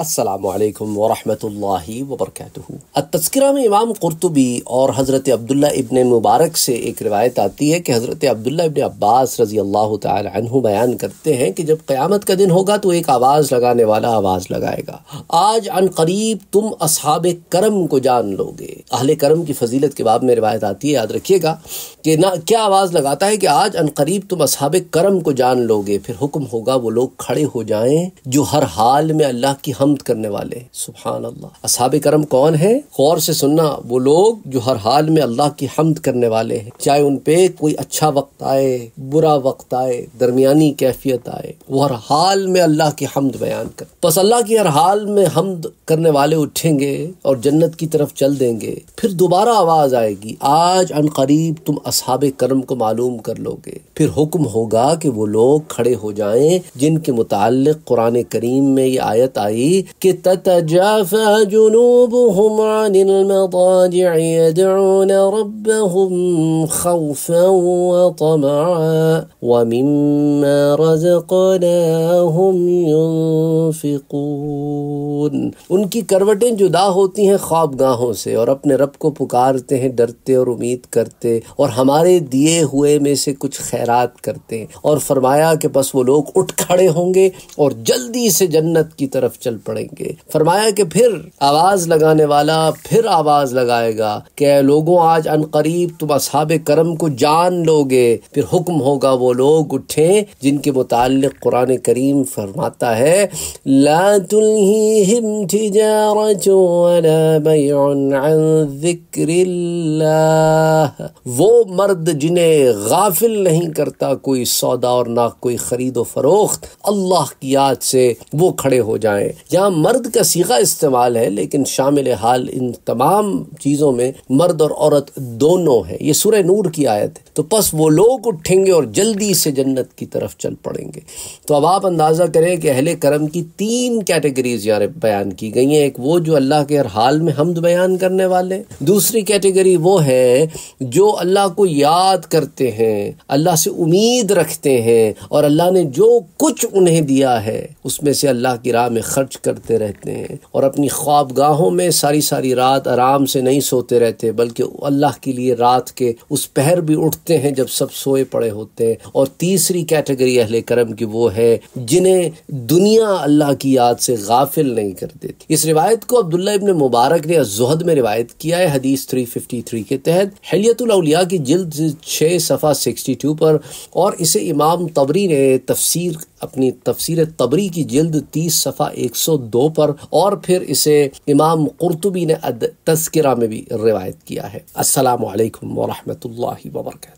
असलकम वरहि तस्करा में इमाम कुरतुबी और हज़रत अब्दुल्ला इबन मुबारक से एक रिवायत आती है कि हज़रत अब्दुल्ला इबन अब्बास रज़ी अल्लाह तु बयान करते हैं कि जब क़्यामत का दिन होगा तो एक आवाज़ लगाने वाला आवाज़ लगाएगा आज अन करीब तुम असहाब करम को जान लोगे अहल करम की फजीलत के बाद में रिवायत आती है याद रखिएगा कि ना क्या आवाज़ लगाता है कि आज अन करीब तुम असहाब करम को जान लोगे फिर हुक्म होगा वो लोग खड़े हो जाएँ जो हर हाल में अल्लाह की हमद करने वाले सुबहान अल्लाह असाब करम कौन है गौर से सुनना वो लोग जो हर हाल में अल्लाह की हमद करने वाले हैं चाहे उन पे कोई अच्छा वक्त आए बुरा वक्त आए दरमियानी कैफियत आए वो हर हाल में अल्लाह की हमद बयान कर बस अल्लाह की हर हाल में हमद करने वाले उठेंगे और जन्नत की तरफ चल देंगे फिर दोबारा आवाज आएगी आज करीब तुम असाब करम को मालूम कर लोगे फिर हुक्म होगा कि वो लोग खड़े हो जाएं जिनके मुतालिक कुरान करीम में ये आयत आई कि ततजाफ़ा जुनूबुहुम अनिल मदाजि'i यद'ून रब्बहुम खौफan wa tama'an wa mimमा रज़क़नाहुम उनकी करवटें जुदा होती हैं ख्वाब गाहों से और अपने रब को पुकारते हैं डरते और उम्मीद करते और हमारे दिए हुए में से कुछ खैरात करते हैं और फरमाया कि बस वो लोग उठ खड़े होंगे और जल्दी से जन्नत की तरफ चल पड़ेंगे फरमाया कि फिर आवाज लगाने वाला फिर आवाज लगाएगा कि लोगों आज करीब तुम असहाब करम को जान लोगे फिर हुक्म होगा वो लोग उठे जिनके मुताल कुरान करीम फरमाता है वो मर्द जिन्हें गाफिल नहीं करता कोई सौदा और ना कोई खरीदो फरोख्त अल्लाह की याद से वो खड़े हो जाए यहाँ मर्द का सीखा इस्तेमाल है लेकिन शामिल हाल इन तमाम चीज़ों में मर्द और औरत दोनों है ये सुर नूर की आयत है तो बस वो लोग उठेंगे और जल्दी से जन्नत की तरफ चल पड़ेंगे तो अब आप अंदाज़ा करें कि अहल करम की तीन कैटेगरीज यार बयान की गई हैं एक वो जो अल्लाह के हर हाल में हमद बयान करने वाले दूसरी कैटेगरी वो है जो अल्लाह को याद करते हैं अल्लाह से उम्मीद रखते हैं और अल्लाह ने जो कुछ उन्हें दिया है उसमें से अल्लाह की राह में खर्च करते रहते हैं और अपनी ख्वाबगाहों में सारी सारी रात आराम से नहीं सोते रहते बल्कि अल्लाह के लिए रात के उस पहर भी उठते हैं जब सब सोए पड़े होते हैं और तीसरी कैटेगरी अहल करम की वो है जिन्हें दुनिया अल्लाह की याद से गाफिल नहीं कर देती इस रिवायत को अब्दुल्ला इबन मुबारक ने जहद में रिवायत किया है हदीस 353 के तहत हलियतुलौलिया की जिल्द छः सफ़ा 62 पर और इसे इमाम तबरी ने तफसीर अपनी तफसीर तबरी की जिल्द तीस सफ़ा एक सौ दो पर और फिर इसे इमाम कुरतुबी ने तस्करा में भी रिवायत किया है असलकम वरहमल वर्का